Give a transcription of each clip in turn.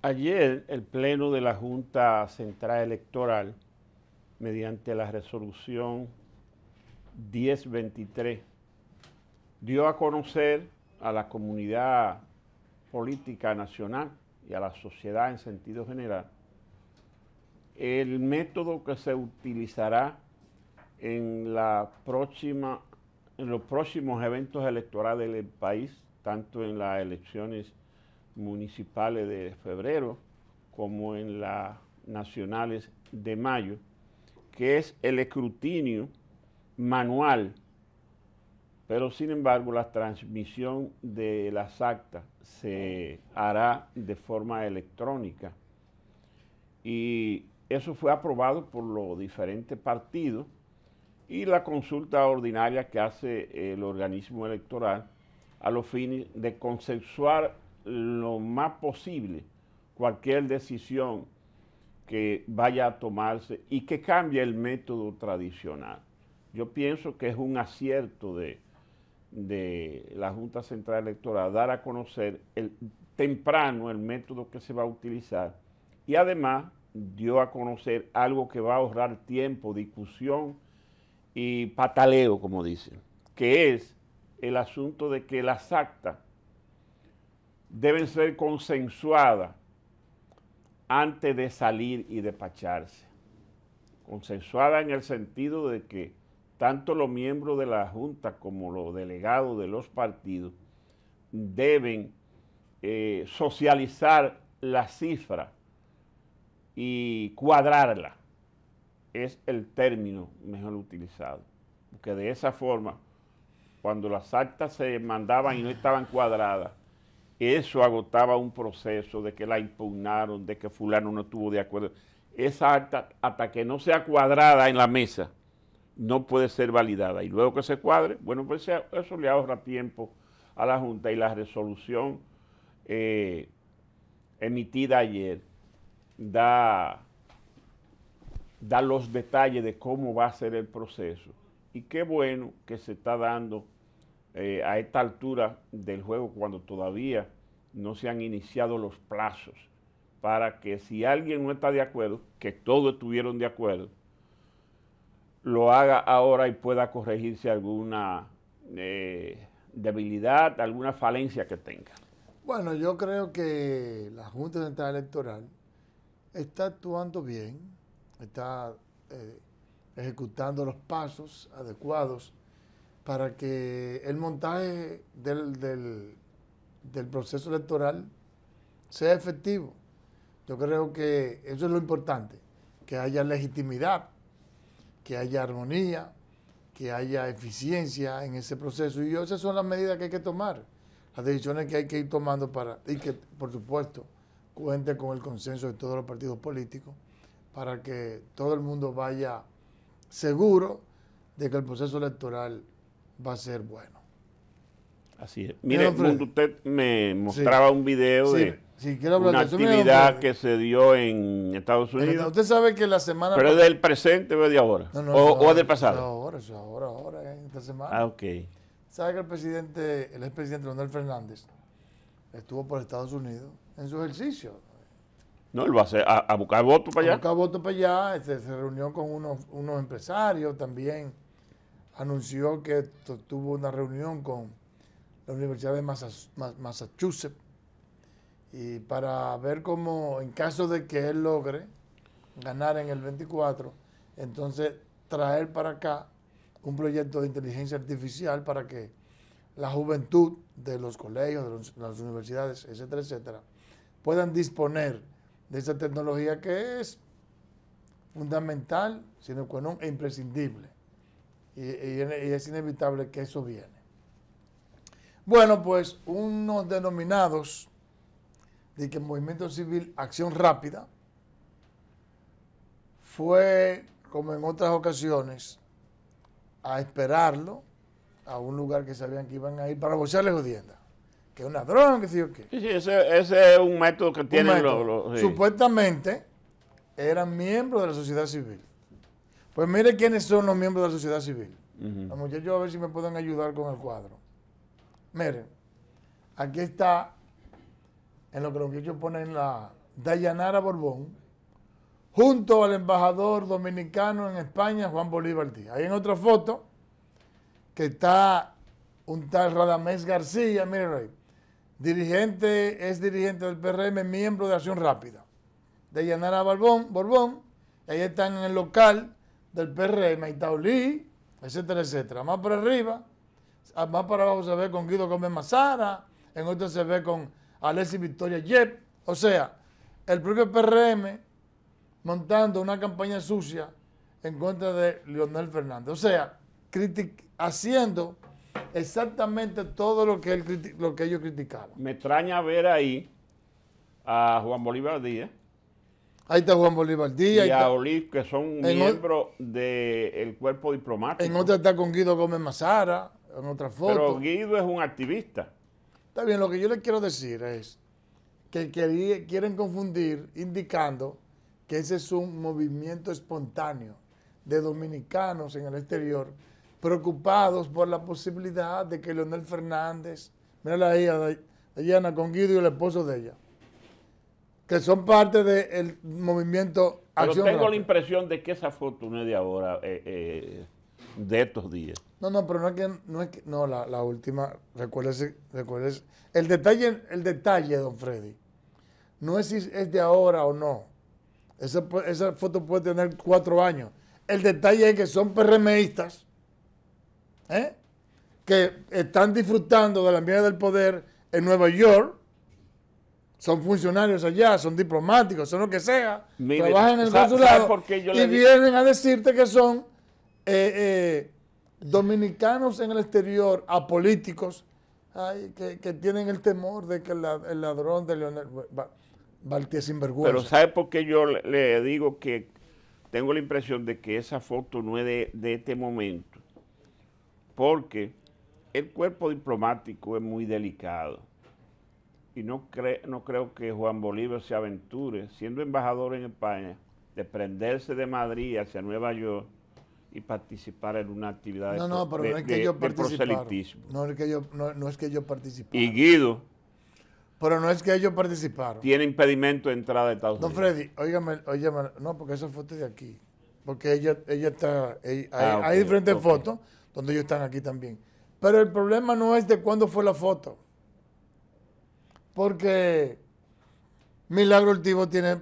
Ayer el Pleno de la Junta Central Electoral, mediante la resolución 1023, dio a conocer a la comunidad política nacional y a la sociedad en sentido general el método que se utilizará en, la próxima, en los próximos eventos electorales del país, tanto en las elecciones municipales de febrero como en las nacionales de mayo, que es el escrutinio manual, pero sin embargo la transmisión de las actas se hará de forma electrónica. Y eso fue aprobado por los diferentes partidos y la consulta ordinaria que hace el organismo electoral a los fines de consensuar lo más posible cualquier decisión que vaya a tomarse y que cambie el método tradicional. Yo pienso que es un acierto de, de la Junta Central Electoral dar a conocer el, temprano el método que se va a utilizar y además dio a conocer algo que va a ahorrar tiempo, discusión y pataleo, como dicen, que es el asunto de que las actas deben ser consensuadas antes de salir y despacharse. Consensuada en el sentido de que tanto los miembros de la Junta como los delegados de los partidos deben eh, socializar la cifra y cuadrarla. Es el término mejor utilizado. Porque de esa forma, cuando las actas se mandaban y no estaban cuadradas, eso agotaba un proceso de que la impugnaron, de que fulano no estuvo de acuerdo. Esa acta, hasta que no sea cuadrada en la mesa, no puede ser validada. Y luego que se cuadre, bueno, pues eso le ahorra tiempo a la Junta y la resolución eh, emitida ayer da, da los detalles de cómo va a ser el proceso. Y qué bueno que se está dando eh, a esta altura del juego cuando todavía no se han iniciado los plazos para que si alguien no está de acuerdo, que todos estuvieron de acuerdo, lo haga ahora y pueda corregirse alguna eh, debilidad, alguna falencia que tenga. Bueno, yo creo que la Junta Central Electoral está actuando bien, está eh, ejecutando los pasos adecuados para que el montaje del, proceso electoral sea efectivo. Yo creo que eso es lo importante, que haya legitimidad, que haya armonía, que haya eficiencia en ese proceso. Y esas son las medidas que hay que tomar, las decisiones que hay que ir tomando para, y que, por supuesto, cuente con el consenso de todos los partidos políticos para que todo el mundo vaya seguro de que el proceso electoral va a ser bueno. Así es. Mire, usted me mostraba un video de una actividad que se dio en Estados Unidos. usted sabe que la semana... Pero es del presente o de ahora. No, no, o, ahora, del pasado. ahora, de ahora, ahora, eh, esta semana. Ah, ok. ¿Sabe que el presidente, el expresidente Leonel Fernández estuvo por Estados Unidos en su ejercicio? No, él va a, a, buscar votos para allá. A buscar votos para allá, se reunió con unos, unos empresarios también anunció que tuvo una reunión con la Universidad de Massachusetts y para ver cómo, en caso de que él logre ganar en el 24, entonces traer para acá un proyecto de inteligencia artificial para que la juventud de los colegios, de las universidades, etcétera, etcétera, puedan disponer de esa tecnología que es fundamental, sino que e imprescindible y, es inevitable que eso viene. Bueno, pues unos denominados de que el Movimiento Civil Acción Rápida fue, como en otras ocasiones, a esperarlo a un lugar que sabían que iban a ir para los jodienda. Que es una droga, que sí qué. Sí, sí ese, es un método que tienen los... Supuestamente eran miembros de la sociedad civil. Pues mire quiénes son los miembros de la sociedad civil. Vamos Los muchachos a ver si me pueden ayudar con el cuadro. Miren, aquí está, en lo que los muchachos ponen la Dayanara Borbón, junto al embajador dominicano en España, Juan Bolívar Díaz. Ahí en otra foto, que está un tal Radamés García, Mire ahí, dirigente, es dirigente del PRM, miembro de Acción Rápida. Dayanara Borbón, Borbón, ahí están en el local del PRM, Itaulí, etcétera, etcétera. Más para arriba, ah, más para abajo se ve con Guido Gómez Mazara, en otro se ve con Alessi Victoria Yep. O sea, el propio PRM montando una campaña sucia en contra de Leonel Fernández. O sea, haciendo exactamente todo lo que, lo que ellos criticaban. Me extraña ver ahí a Juan Bolívar Díaz Ahí está Juan Bolívar Díaz. Y a Olive, que son miembros del cuerpo diplomático. En otra está con Guido Gómez Mazara, en otra foto. Pero Guido es un activista. Está bien, lo que yo les quiero decir es que quieren confundir indicando que ese es un movimiento espontáneo de dominicanos en el exterior preocupados por la posibilidad de que Leonel Fernández, mira ahí a Diana con Guido y el esposo de ella, que son parte del movimiento Pero tengo la impresión de que esa foto no es de ahora, eh, eh, de estos días. No, no, pero no es que, no, es no la, última, recuérdese, recuérdese. El detalle, el detalle, don Freddy, no es si es de ahora o no. Esa, esa foto puede tener cuatro años. El detalle es que son PRMistas, ¿eh? que están disfrutando de la mierda del poder en Nueva York, son funcionarios allá, son diplomáticos, son lo que sea, trabajan en el consulado y vienen a decirte que son eh, eh, dominicanos en el exterior, apolíticos, que, tienen el temor de que el ladrón de Leonel sin vergüenza. Pero ¿sabe por qué yo le, digo que tengo la impresión de que esa foto no es de este momento? Porque el cuerpo diplomático es muy delicado y no, no creo que Juan Bolívar se aventure, siendo embajador en España, de prenderse de Madrid hacia Nueva York y participar en una actividad no, de, no, no es que yo No es que yo, no, Y Guido. Pero no es que ellos participaron. Tiene impedimento de entrada de Estados Unidos. No, Freddy, óigame, óigame, no, porque esa foto es de aquí. Porque ella, ella está, ah, hay, diferentes fotos donde ellos están aquí también. Pero el problema no es de cuándo fue la foto porque Milagro Ortivo tiene,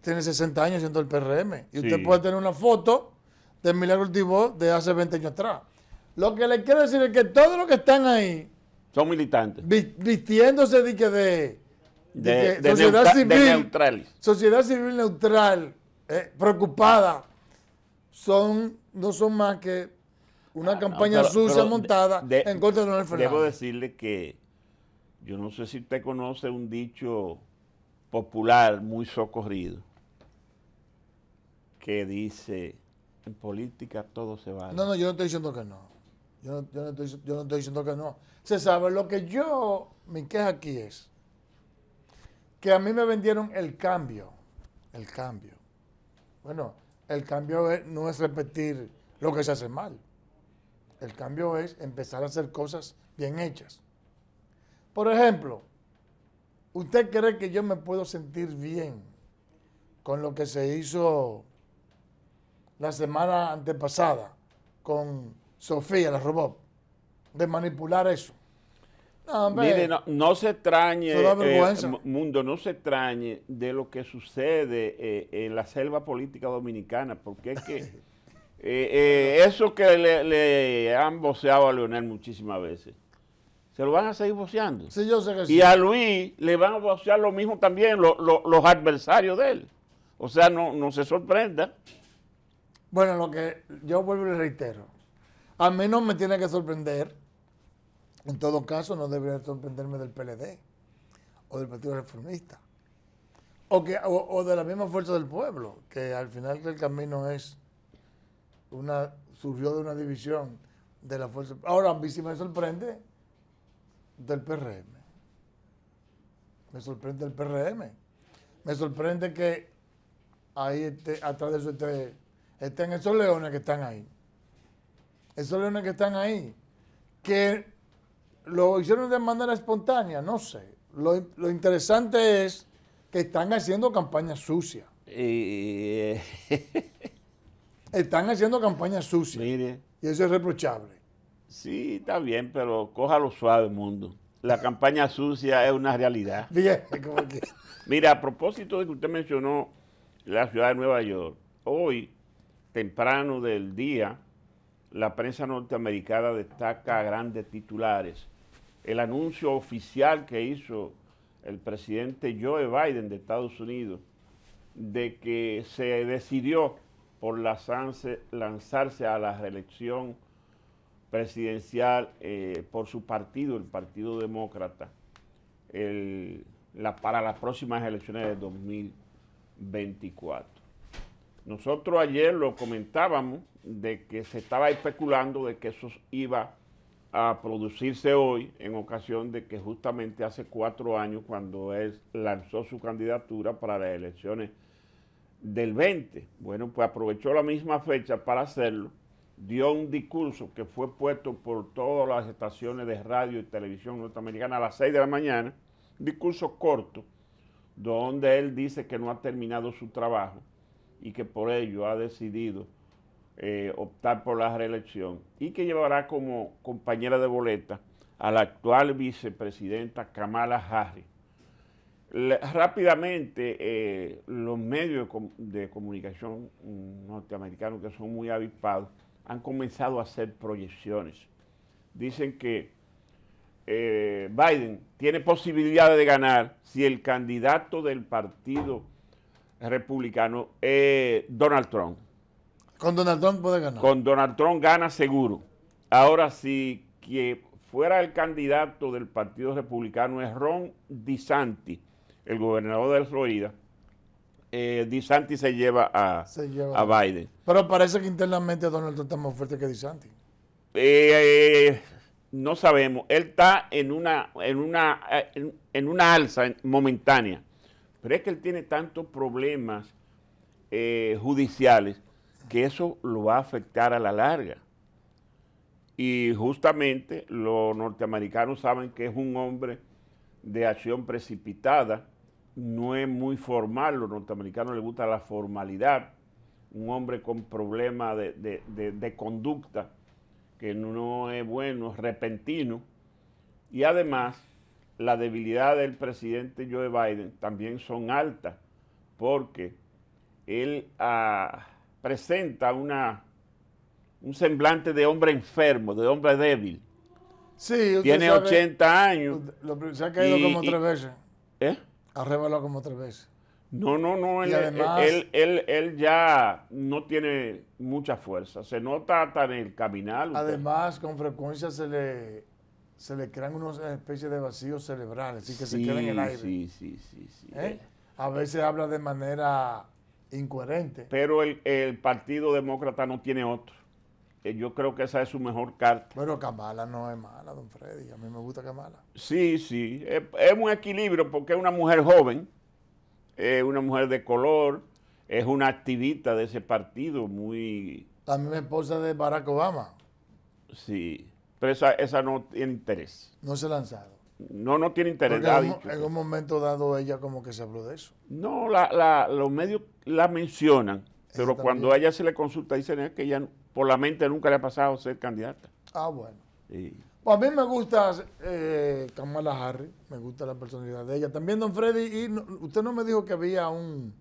tiene 60 años siendo el PRM. Y usted puede tener una foto de Milagro Ortivo de hace 20 años atrás. Lo que le quiero decir es que todos los que están ahí. Son militantes. Vistiéndose de de. sociedad civil. Sociedad civil neutral, eh, preocupada. Son, no son más que una ah, campaña sucia montada en contra de Don Fernández. Debo decirle que yo no sé si usted conoce un dicho popular muy socorrido que dice, en política todo se va. No, no, yo no estoy diciendo que no. Yo no, estoy, yo no diciendo que no. Se sabe, lo que yo, mi queja aquí es que a mí me vendieron el cambio, el cambio. Bueno, el cambio no es repetir lo que se hace mal. El cambio es empezar a hacer cosas bien hechas. Por ejemplo, ¿usted cree que yo me puedo sentir bien con lo que se hizo la semana antepasada con Sofía, la robot, de manipular eso? No, Mire, no, se extrañe, el eh, mundo, no se extrañe de lo que sucede eh, en la selva política dominicana, porque es que eh, eso que le, le han voceado a Leonel muchísimas veces, se lo van a seguir boceando. Sí, yo sé que sí. Y a Luis le van a bocear lo mismo también los adversarios de él. O sea, no, no se sorprenda. Bueno, lo que yo vuelvo y le reitero, a mí no me tiene que sorprender, en todo caso no debería sorprenderme del PLD o del Partido Reformista o, que, de la misma fuerza del pueblo, que al final del camino es una surgió de una división de la fuerza. Ahora, a mí sí me sorprende del PRM. Me sorprende el PRM. Me sorprende que ahí a este, atrás de eso estén esos leones que están ahí. Esos leones que están ahí. Que lo hicieron de manera espontánea, no sé. Lo, interesante es que están haciendo campaña sucia. Eh. están haciendo campaña sucia. Y eso es reprochable. Sí, está bien, pero lo suave, mundo. La campaña sucia es una realidad. Mira, a propósito de que usted mencionó la ciudad de Nueva York, hoy, temprano del día, la prensa norteamericana destaca grandes titulares. El anuncio oficial que hizo el presidente Joe Biden de Estados Unidos de que se decidió por lanzarse a la reelección presidencial eh, por su partido, el Partido Demócrata, para las próximas elecciones de 2024. Nosotros ayer lo comentábamos de que se estaba especulando de que eso iba a producirse hoy en ocasión de que justamente hace cuatro años cuando él lanzó su candidatura para las elecciones del 20. Bueno, pues aprovechó la misma fecha para hacerlo dio un discurso que fue puesto por todas las estaciones de radio y televisión norteamericana a las 6 de la mañana, un discurso corto, donde él dice que no ha terminado su trabajo y que por ello ha decidido eh, optar por la reelección y que llevará como compañera de boleta a la actual vicepresidenta Kamala Harris. rápidamente, eh, los medios de, de comunicación norteamericanos que son muy avispados han comenzado a hacer proyecciones. Dicen que eh, Biden tiene posibilidades de ganar si el candidato del partido republicano es Donald Trump. Con Donald Trump puede ganar. Con Donald Trump gana seguro. Ahora, si que fuera el candidato del Partido Republicano es Ron DeSantis, el gobernador de Florida, eh, Santi se lleva, a, Biden. Pero parece que internamente Donald Trump está más fuerte que DeSantis. Santi. Eh, no sabemos. Él está en una, en una, una alza momentánea. Pero es que él tiene tantos problemas eh, judiciales que eso lo va a afectar a la larga. Y justamente los norteamericanos saben que es un hombre de acción precipitada no es muy formal, los norteamericanos les gusta la formalidad, un hombre con problemas de, conducta que no es bueno, es repentino, y además la debilidad del presidente Joe Biden también son altas, porque él ah, presenta una, un semblante de hombre enfermo, de hombre débil. Sí, Tiene 80 años. se ha caído como tres veces. Ha como otra vez. No, no, no. Él, él, él, ya no tiene mucha fuerza. Se nota tan en el caminar. Además, con frecuencia se le, se le crean una especies de vacíos cerebrales, así que se queda en el aire. Sí, sí, sí. ¿Eh? A veces habla de manera incoherente. Pero el Partido Demócrata no tiene otro. Eh, yo creo que esa es su mejor carta. Bueno, Kamala no es mala, don Freddy. A mí me gusta Kamala. Sí, sí. Es, un equilibrio porque es una mujer joven, es una mujer de color, es una activista de ese partido muy... También esposa de Barack Obama. Sí, pero esa, no tiene interés. No se ha lanzado. No, no tiene interés. En, algún momento dado ella como que se habló de eso. No, los medios la mencionan, pero cuando a ella se le consulta dicen que ella por la mente nunca le ha pasado ser candidata. Ah, bueno. Pues a mí me gusta eh, Kamala Harris, me gusta la personalidad de ella. También, don Freddy, y usted no me dijo que había un,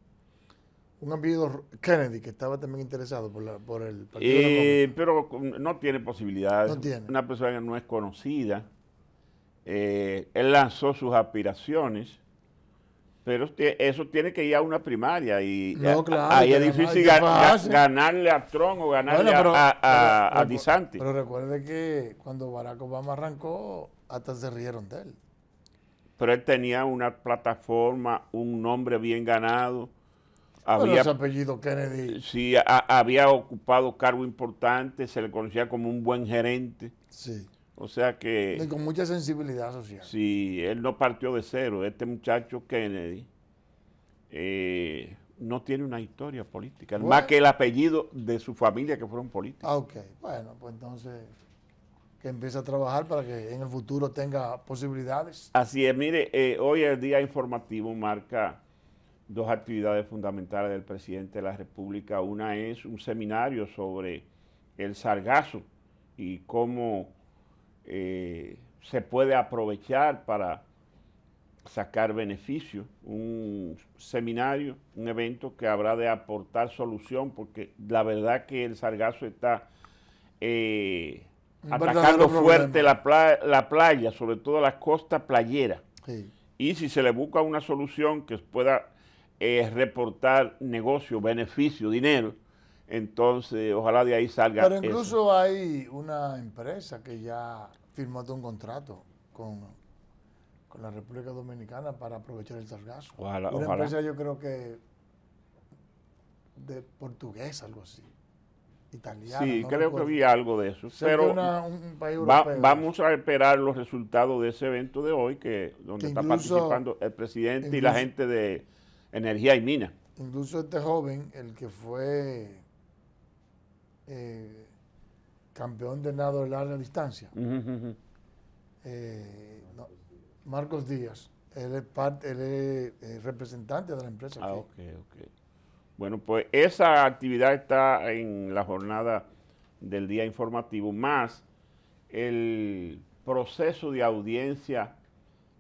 un Kennedy que estaba también interesado por, por el partido. Eh, pero no tiene posibilidades. No tiene. Una persona que no es conocida. Eh, él lanzó sus aspiraciones pero eso tiene que ir a una primaria y eh, ahí es difícil ganarle a Trump o ganarle a, a, pero, Pero recuerde que cuando Barack Obama arrancó, hasta se rieron de él. Pero él tenía una plataforma, un nombre bien ganado. Había, apellido Kennedy. Sí, había ocupado cargo importante, se le conocía como un buen gerente. Sí. O sea que... Y con mucha sensibilidad social. Sí, él no partió de cero. Este muchacho Kennedy eh, no tiene una historia política, más que el apellido de su familia que fueron políticos. Ah, ok. Bueno, pues entonces que empiece a trabajar para que en el futuro tenga posibilidades. Así es, mire, eh, hoy el día informativo marca dos actividades fundamentales del presidente de la República. Una es un seminario sobre el sargazo y cómo eh, se puede aprovechar para sacar beneficio, un seminario, un evento que habrá de aportar solución, porque la verdad que el sargazo está eh, atacando fuerte la, playa, sobre todo la costa playera. Y si se le busca una solución que pueda eh, reportar negocio, beneficio, dinero, entonces, ojalá de ahí salga. Pero incluso hay una empresa que ya firmó un contrato con, la República Dominicana para aprovechar el sargazo. una empresa, yo creo que de portugués, algo así. Italiana, sí, creo que había algo de eso. pero vamos a esperar los resultados de ese evento de hoy, que donde está participando el presidente y la gente de Energía y Mina. Incluso este joven, el que fue eh, campeón de nado de larga distancia. Eh, Marcos Díaz. Él es, eh, representante de la empresa. Ah, bueno, pues esa actividad está en la jornada del día informativo, más el proceso de audiencia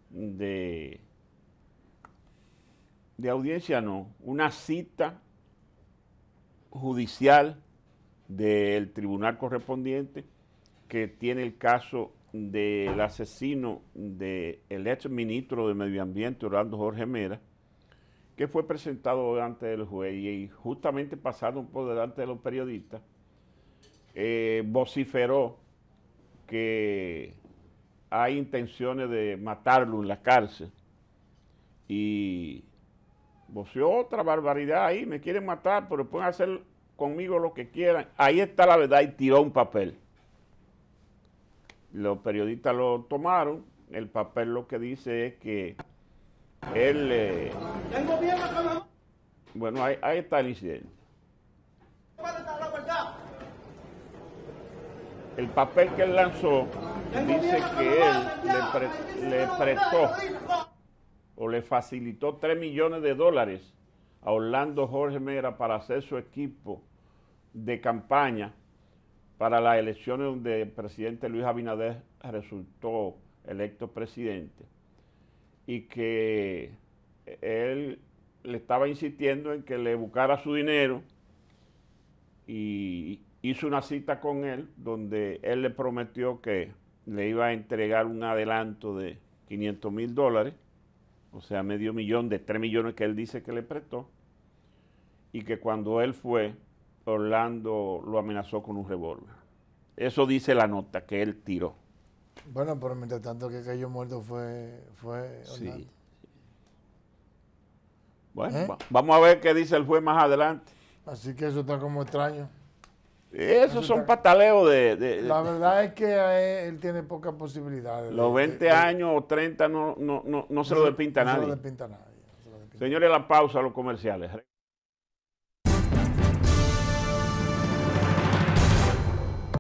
de, de audiencia no, una cita judicial del tribunal correspondiente que tiene el caso del asesino del ex ministro de Medio Ambiente, Orlando Jorge Mera, que fue presentado delante del juez y justamente pasando por delante de los periodistas, eh, vociferó que hay intenciones de matarlo en la cárcel. Y voció otra barbaridad ahí, me quieren matar, pero pueden hacer conmigo lo que quieran. Ahí está la verdad y tiró un papel. Los periodistas lo tomaron. El papel lo que dice es que él... Eh, bueno, ahí, está el incidente. El papel que él lanzó dice que él le, le prestó o le facilitó 3 millones de dólares a Orlando Jorge Mera para hacer su equipo de campaña para las elecciones donde el presidente Luis Abinader resultó electo presidente y que él le estaba insistiendo en que le buscara su dinero y hizo una cita con él donde él le prometió que le iba a entregar un adelanto de 500 mil dólares, o sea, medio millón de 3 millones que él dice que le prestó, y que cuando él fue, Orlando lo amenazó con un revólver. Eso dice la nota que él tiró. Bueno, pero mientras tanto que cayó muerto fue, fue Orlando. Sí. Bueno, ¿Eh? vamos a ver qué dice el juez más adelante. Así que eso está como extraño. Esos eso son pataleos de, La verdad es que él, tiene pocas posibilidades. Los 20 años o 30 no, se lo despinta nadie. No se lo despinta nadie. Señores, la pausa, a los comerciales.